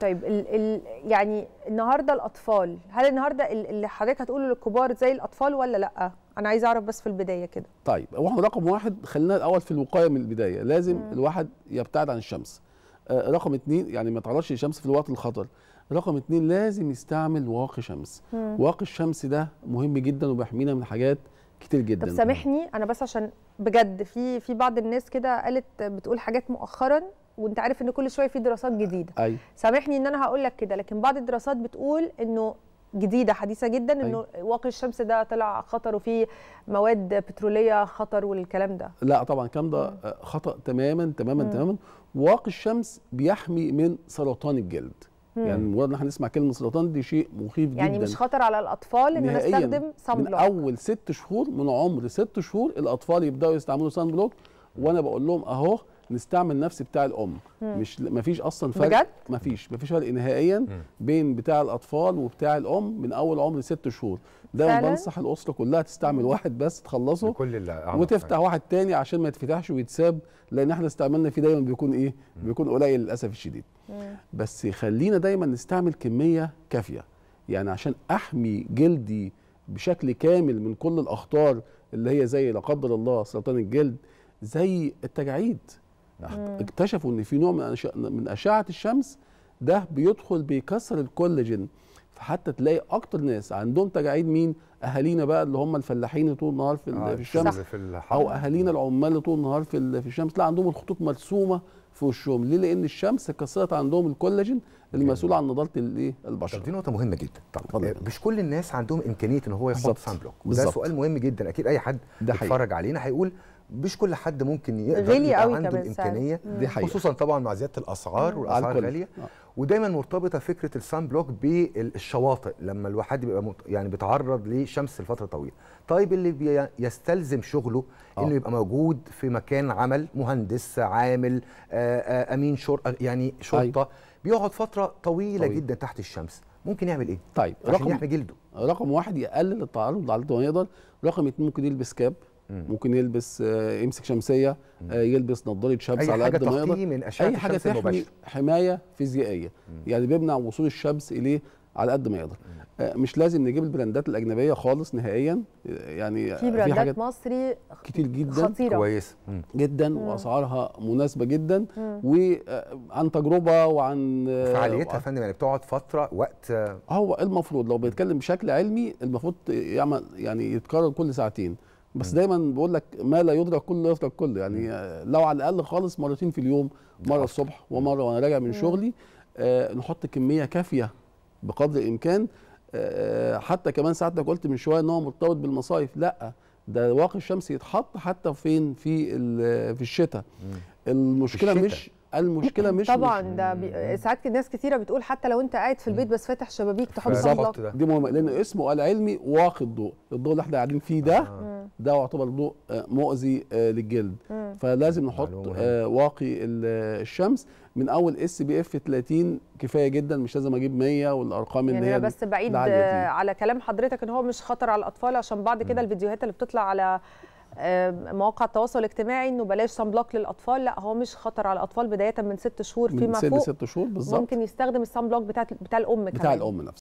طيب ال ال يعني النهارده الاطفال هل النهارده اللي حضرتك هتقوله للكبار زي الاطفال ولا لا انا عايز اعرف بس في البدايه كده طيب واحد رقم واحد خلينا الاول في الوقايه من البدايه لازم مم. الواحد يبتعد عن الشمس آه رقم اتنين يعني ما يتعرضش للشمس في الوقت الخطر رقم اتنين لازم يستعمل واقي شمس مم. واقي الشمس ده مهم جدا وبيحمينا من حاجات كتير جدا طب سامحني انا بس عشان بجد في في بعض الناس كده قالت بتقول حاجات مؤخرا وانت عارف ان كل شويه في دراسات جديده أيوة. سامحني ان انا هقول لك كده لكن بعض الدراسات بتقول انه جديده حديثه جدا انه أيوه. واقي الشمس ده طلع خطر وفي مواد بتروليه خطر والكلام ده لا طبعا الكلام ده خطا تماما تماما م. تماما واقي الشمس بيحمي من سرطان الجلد م. يعني مجرد ان احنا نسمع كلمه سرطان دي شيء مخيف يعني جدا يعني مش خطر على الاطفال ان انا استخدم صن بلوك من اول ست شهور من عمر ست شهور الاطفال يبداوا يستعملوا صن بلوك وانا بقول لهم اهو نستعمل نفس بتاع الام مم. مش مفيش اصلا فرق بجد؟ مفيش مفيش فرق نهائيا مم. بين بتاع الاطفال وبتاع الام من اول عمر ست شهور ده بنصح الاسره كلها تستعمل واحد بس تخلصه كل يعني. وتفتح واحد تاني عشان ما يتفتحش ويتساب لان احنا استعملنا فيه دايما بيكون ايه مم. بيكون قليل للاسف الشديد مم. بس خلينا دايما نستعمل كميه كافيه يعني عشان احمي جلدي بشكل كامل من كل الاخطار اللي هي زي لا قدر الله سرطان الجلد زي التجاعيد نعم. اكتشفوا ان في نوع من من اشعه الشمس ده بيدخل بيكسر الكولاجين فحتى تلاقي اكتر ناس عندهم تجاعيد مين اهالينا بقى اللي هم الفلاحين اللي طول النهار في, آه في الشمس في او اهالينا العمال اللي طول النهار في, في الشمس لا عندهم الخطوط مرسومه في وشهم ليه لان الشمس كسرت عندهم الكولاجين المسؤول عن نضاره الايه البشره دي نقطه مهمه جدا طبعا آه، مش كل الناس عندهم امكانيه ان هو يحط سان بلوك وده سؤال مهم جدا اكيد اي حد بيتفرج علينا هيقول مش كل حد ممكن يقدر غالي قوي عنده كمان الامكانيه دي حقيقة. خصوصا طبعا مع زياده الاسعار والاسعار غاليه آه. ودايما مرتبطه فكره السان بلوك بالشواطئ لما الواحد بيبقى مت... يعني بيتعرض لشمس لفتره طويله طيب اللي بي... يستلزم شغله أوه. انه يبقى موجود في مكان عمل مهندس عامل آآ آه، آآ آه، امين شرطه يعني شرطه أيوه. بيقعد فتره طويله طويل. جدا تحت الشمس ممكن يعمل ايه طيب عشان رقم يحمي جلده رقم واحد يقلل التعرض على قد ما يقدر رقم اتنين ممكن يلبس كاب ممكن يلبس آه، يمسك شمسيه آه، يلبس نضاره شمس على قد ما يقدر من اي حاجه تحمي حمايه فيزيائيه يعني بيمنع وصول الشمس اليه على قد ما يقدر آه، مش لازم نجيب البراندات الاجنبيه خالص نهائيا يعني في براندات في مصري كتير جدا خطيرة. كويس جدا مم. واسعارها مناسبه جدا مم. وعن تجربه وعن فعاليتها يا فندم يعني بتقعد فتره وقت هو المفروض لو بيتكلم بشكل علمي المفروض يعمل يعني يتكرر كل ساعتين بس دايما بقول لك ما لا يدرك كله يدرك كله يعني لو على الاقل خالص مرتين في اليوم مره الصبح ومره وانا راجع من شغلي آه، نحط كميه كافيه بقدر الامكان آه، آه، حتى كمان ساعتك قلت من شويه ان هو مرتبط بالمصايف لا ده واقي الشمس يتحط حتى فين في في الشتاء المشكله في الشتاء. مش المشكله مش طبعا ده بي... ساعات ناس كثيرة بتقول حتى لو انت قاعد في البيت بس فاتح شبابيك تحط صباك دي مهمه لان اسمه العلمي واقي الضوء الضوء اللي احنا قاعدين فيه ده آه. ده يعتبر ضوء آه، مؤذي آه، للجلد مم. فلازم نحط آه، واقي الشمس من اول اس بي اف 30 كفايه جدا مش لازم اجيب 100 والارقام يعني اللي هي بس بعيد على كلام حضرتك ان هو مش خطر على الاطفال عشان بعد كده الفيديوهات اللي بتطلع على مواقع التواصل الاجتماعي انه بلاش صن بلوك للاطفال لا هو مش خطر على الاطفال بدايه من ست شهور فيما من فوق من ست شهور بالظبط ممكن يستخدم الصن بلوك بتاع بتاع الام بتاع كمان بتاع الام نفسها